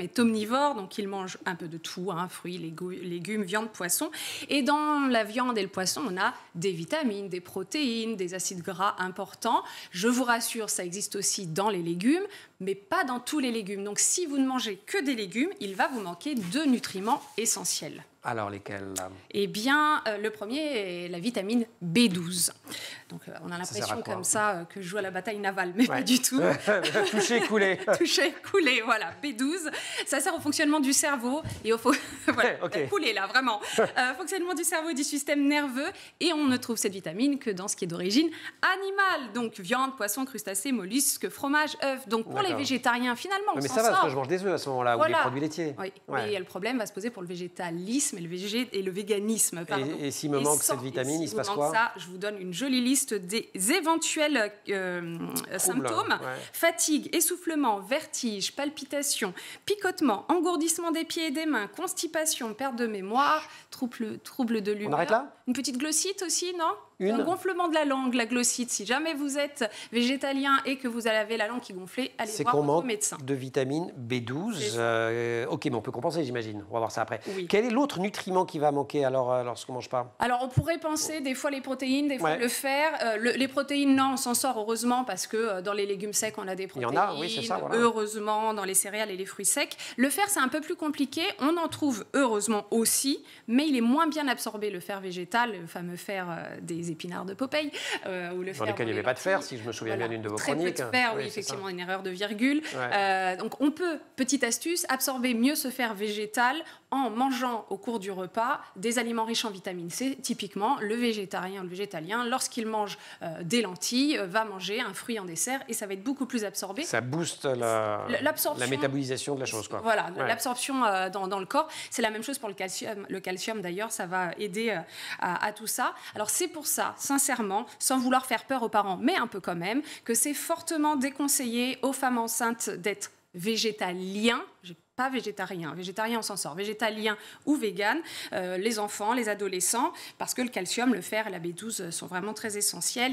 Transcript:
est omnivore, donc il mange un peu de tout, hein, fruits, légumes, viande, poisson. Et dans la viande et le poisson, on a des vitamines, des protéines, des acides gras importants. Je vous rassure, ça existe aussi dans les légumes, mais pas dans tous les légumes. Donc si vous ne mangez que des légumes, il va vous manquer de nutriments essentiels. Alors lesquels Eh bien, euh, le premier est la vitamine B12. Donc euh, on a l'impression comme ça euh, que je joue à la bataille navale, mais pas du tout. Toucher, couler. Toucher, couler, voilà. B12, ça sert au fonctionnement du cerveau et au là, vraiment. fonctionnement du cerveau du système nerveux. Et on ne trouve cette vitamine que dans ce qui est d'origine animale, donc viande, poisson, crustacés, mollusques, fromage, œufs. Donc pour les végétariens, finalement, on Mais ça va, je mange des œufs à ce moment-là, ou des produits laitiers. Oui, et le problème va se poser pour le végétalisme mais et le, végé, et le véganisme. Pardon. Et, s'il me manque cette vitamine, il se passe quoi ça, Je vous donne une jolie liste des éventuels euh, symptômes fatigue, essoufflement, vertige, palpitation, picotement, engourdissement des pieds et des mains, constipation, perte de mémoire, trouble, trouble de l'humeur. On arrête là Une petite glossite aussi, non un gonflement de la langue, la glossite. Si jamais vous êtes végétalien et que vous avez la langue qui gonfle, allez voir votre manque médecin. de vitamine B12. Euh, ok, mais on peut compenser, j'imagine. On va voir ça après. Quel est l'autre nutriment qui va manquer alors euh, lorsqu'on mange pas Alors on pourrait penser des fois les protéines, des fois le fer. Euh, les protéines, non, on s'en sort heureusement parce que dans les légumes secs, on a des protéines. Il y en a, oui, c'est ça. Heureusement, dans les céréales et les fruits secs. Le fer, c'est un peu plus compliqué. On en trouve heureusement aussi, mais il est moins bien absorbé, le fer végétal, le fameux fer des épinards de Popeye. Euh, ou le Dans lesquels il n'y avait pas de fer, si je me souviens bien d'une de vos chroniques. Très peu de fer, oui, effectivement, une erreur de virgule. Euh, donc on peut, petite astuce, absorber mieux ce fer végétal en mangeant au cours du repas des aliments riches en vitamine C. Typiquement, le végétarien, le végétalien, lorsqu'il mange euh, des lentilles, euh, va manger un fruit en dessert et ça va être beaucoup plus absorbé. Ça booste la, la métabolisation de la chose. Voilà, l'absorption euh, dans, le corps. C'est la même chose pour le calcium. Le calcium, d'ailleurs, ça va aider à, tout ça. Alors c'est pour ça, sincèrement, sans vouloir faire peur aux parents, mais un peu quand même, que c'est fortement déconseillé aux femmes enceintes d'être végétalien, végétarien. Végétarien, on s'en sort. Végétalien ou vegan, euh, les enfants, les adolescents, parce que le calcium, le fer et la B12 sont vraiment très essentiels.